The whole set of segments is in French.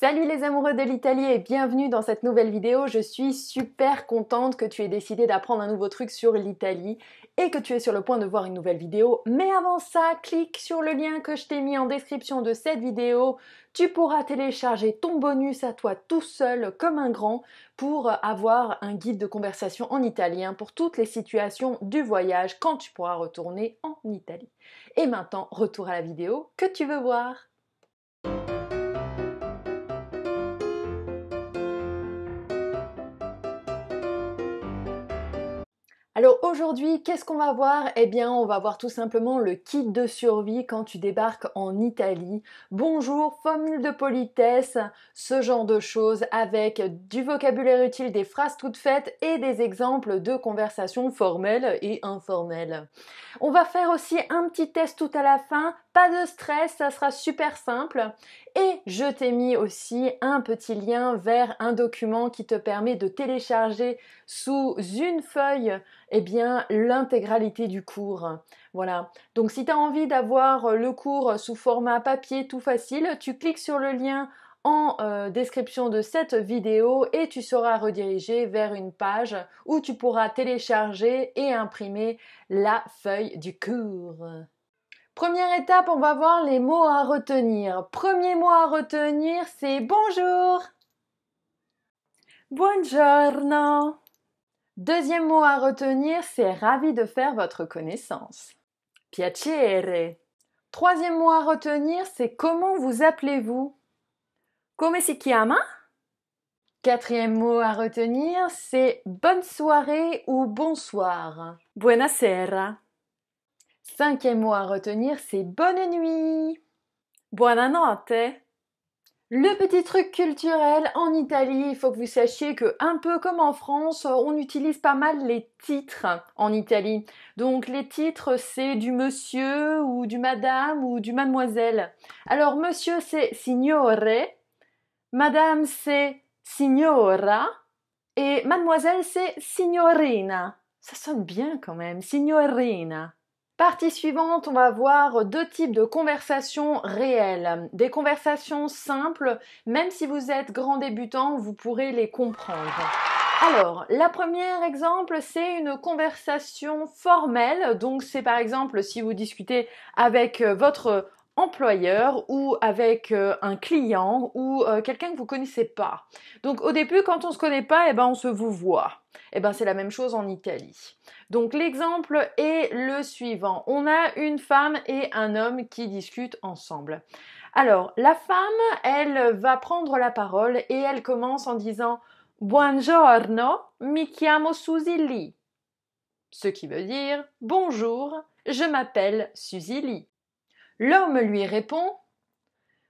Salut les amoureux de l'Italie et bienvenue dans cette nouvelle vidéo. Je suis super contente que tu aies décidé d'apprendre un nouveau truc sur l'Italie et que tu es sur le point de voir une nouvelle vidéo. Mais avant ça, clique sur le lien que je t'ai mis en description de cette vidéo. Tu pourras télécharger ton bonus à toi tout seul comme un grand pour avoir un guide de conversation en italien pour toutes les situations du voyage quand tu pourras retourner en Italie. Et maintenant, retour à la vidéo que tu veux voir. Alors aujourd'hui, qu'est-ce qu'on va voir Eh bien, on va voir tout simplement le kit de survie quand tu débarques en Italie. Bonjour, formule de politesse, ce genre de choses avec du vocabulaire utile, des phrases toutes faites et des exemples de conversations formelles et informelles. On va faire aussi un petit test tout à la fin de stress, ça sera super simple. Et je t'ai mis aussi un petit lien vers un document qui te permet de télécharger sous une feuille et eh bien l'intégralité du cours. Voilà. Donc si tu as envie d'avoir le cours sous format papier tout facile, tu cliques sur le lien en euh, description de cette vidéo et tu seras redirigé vers une page où tu pourras télécharger et imprimer la feuille du cours. Première étape, on va voir les mots à retenir. Premier mot à retenir, c'est bonjour. Buongiorno. Deuxième mot à retenir, c'est ravi de faire votre connaissance. Piacere. Troisième mot à retenir, c'est comment vous appelez-vous Come si chiama Quatrième mot à retenir, c'est bonne soirée ou bonsoir. Buonasera. Cinquième mot à retenir, c'est bonne nuit. Buona notte. Le petit truc culturel, en Italie, il faut que vous sachiez que, un peu comme en France, on utilise pas mal les titres en Italie. Donc, les titres, c'est du monsieur ou du madame ou du mademoiselle. Alors, monsieur, c'est signore. Madame, c'est signora. Et mademoiselle, c'est signorina. Ça sonne bien quand même, signorina. Partie suivante, on va voir deux types de conversations réelles. Des conversations simples, même si vous êtes grand débutant, vous pourrez les comprendre. Alors, la première exemple, c'est une conversation formelle. Donc, c'est par exemple si vous discutez avec euh, votre employeur ou avec euh, un client ou euh, quelqu'un que vous connaissez pas. Donc au début, quand on ne se connaît pas, eh ben on se vous voit. Eh ben c'est la même chose en Italie. Donc l'exemple est le suivant. On a une femme et un homme qui discutent ensemble. Alors la femme, elle va prendre la parole et elle commence en disant Buongiorno, mi chiamo Susili. Ce qui veut dire Bonjour, je m'appelle Susili. L'homme lui répond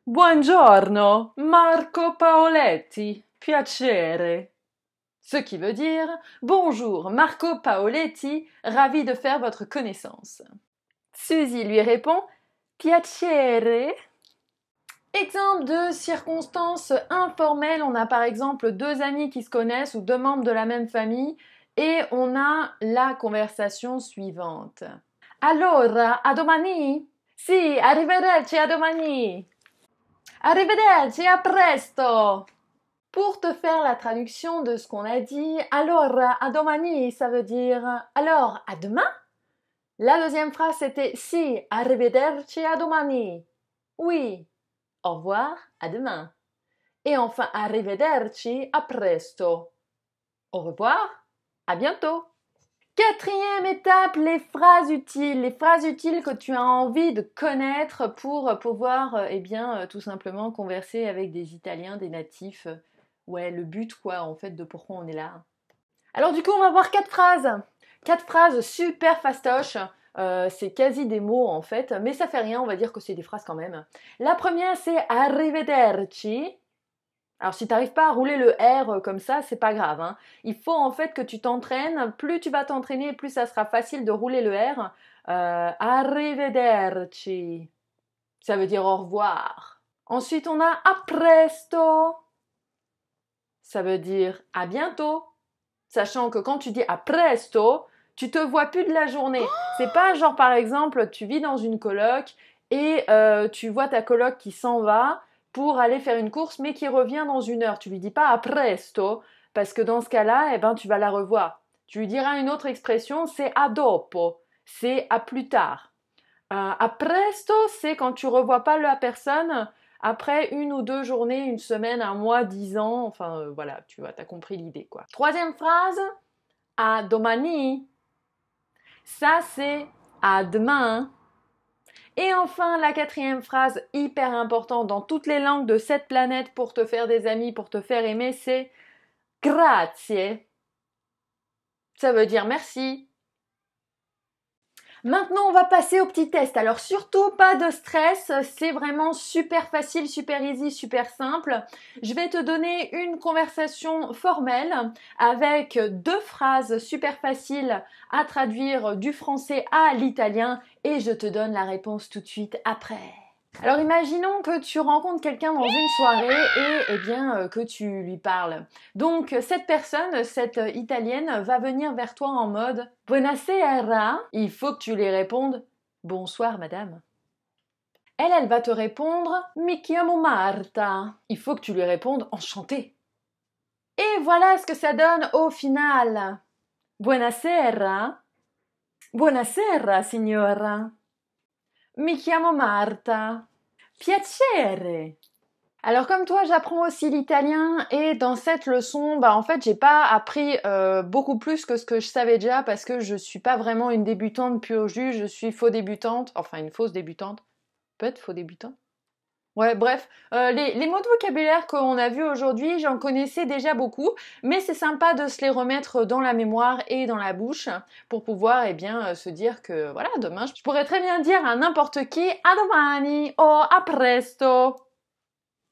Buongiorno, Marco Paoletti, piacere. Ce qui veut dire Bonjour, Marco Paoletti, ravi de faire votre connaissance. Suzy lui répond Piacere. Exemple de circonstances informelles on a par exemple deux amis qui se connaissent ou deux membres de la même famille et on a la conversation suivante. Allora, a domani si arrivederci a domani. Arrivederci a presto. Pour te faire la traduction de ce qu'on a dit, alors à domani, ça veut dire alors à demain. La deuxième phrase était, si, arrivederci a domani. Oui, au revoir, à demain. Et enfin, arrivederci, a presto. Au revoir, à bientôt. Quatrième étape, les phrases utiles. Les phrases utiles que tu as envie de connaître pour pouvoir, euh, eh bien, euh, tout simplement converser avec des Italiens, des natifs. Euh, ouais, le but, quoi, en fait, de pourquoi on est là. Alors, du coup, on va voir quatre phrases. Quatre phrases super fastoches. c'est quasi des mots en fait, mais ça fait rien, on va dire que c'est des phrases quand même. La première c'est arrivederci, alors si tu n'arrives pas à rouler le R euh, comme ça, c'est pas grave. Hein. Il faut en fait que tu t'entraînes. Plus tu vas t'entraîner, plus ça sera facile de rouler le R. Euh, arrivederci. Ça veut dire au revoir. Ensuite, on a a presto. Ça veut dire à bientôt. Sachant que quand tu dis a presto, tu te vois plus de la journée. C'est pas genre par exemple, tu vis dans une coloc et euh, tu vois ta coloc qui s'en va pour aller faire une course, mais qui revient dans une heure. Tu lui dis pas à presto, parce que dans ce cas-là, eh ben, tu vas la revoir. Tu lui diras une autre expression, c'est a dopo, c'est à plus tard. Euh, a presto, c'est quand tu revois pas la personne après une ou deux journées, une semaine, un mois, dix ans, enfin euh, voilà, tu vois, as compris l'idée quoi. Troisième phrase, à domani. Ça c'est à demain. Et enfin, la quatrième phrase hyper importante dans toutes les langues de cette planète pour te faire des amis, pour te faire aimer, c'est grazie. Ça veut dire merci, Maintenant, on va passer au petit test. Alors surtout pas de stress, c'est vraiment super facile, super easy, super simple. Je vais te donner une conversation formelle avec deux phrases super faciles à traduire du français à l'italien et je te donne la réponse tout de suite après. Alors imaginons que tu rencontres quelqu'un dans une soirée et eh bien euh, que tu lui parles. Donc cette personne, cette euh, italienne va venir vers toi en mode Buonasera. Il faut que tu lui répondes Bonsoir madame. Elle, elle va te répondre Mi chiamo Marta. Il faut que tu lui répondes Enchantée. Et voilà ce que ça donne au final. Buonasera. Buonasera signora. Mi chiamo Marta. Piacere. Alors comme toi, j'apprends aussi l'italien et dans cette leçon, bah en fait, j'ai pas appris euh, beaucoup plus que ce que je savais déjà parce que je suis pas vraiment une débutante pure jus, je suis faux débutante, enfin une fausse débutante, peut-être faux débutante. Ouais, bref, euh, les, les, mots de vocabulaire qu'on a vus aujourd'hui, j'en connaissais déjà beaucoup, mais c'est sympa de se les remettre dans la mémoire et dans la bouche pour pouvoir eh bien, euh, se dire que voilà, demain, je pourrais très bien dire à n'importe qui à domani ou à presto.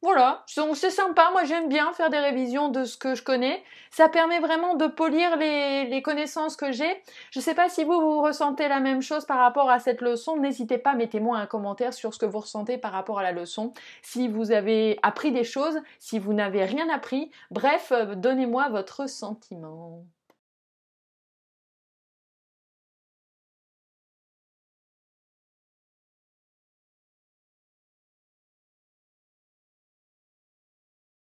Voilà, c'est sympa, moi j'aime bien faire des révisions de ce que je connais. Ça permet vraiment de polir les, les connaissances que j'ai. Je ne sais pas si vous, vous ressentez la même chose par rapport à cette leçon. N'hésitez pas, mettez-moi un commentaire sur ce que vous ressentez par rapport à la leçon. Si vous avez appris des choses, si vous n'avez rien appris, bref, euh, donnez-moi votre sentiment.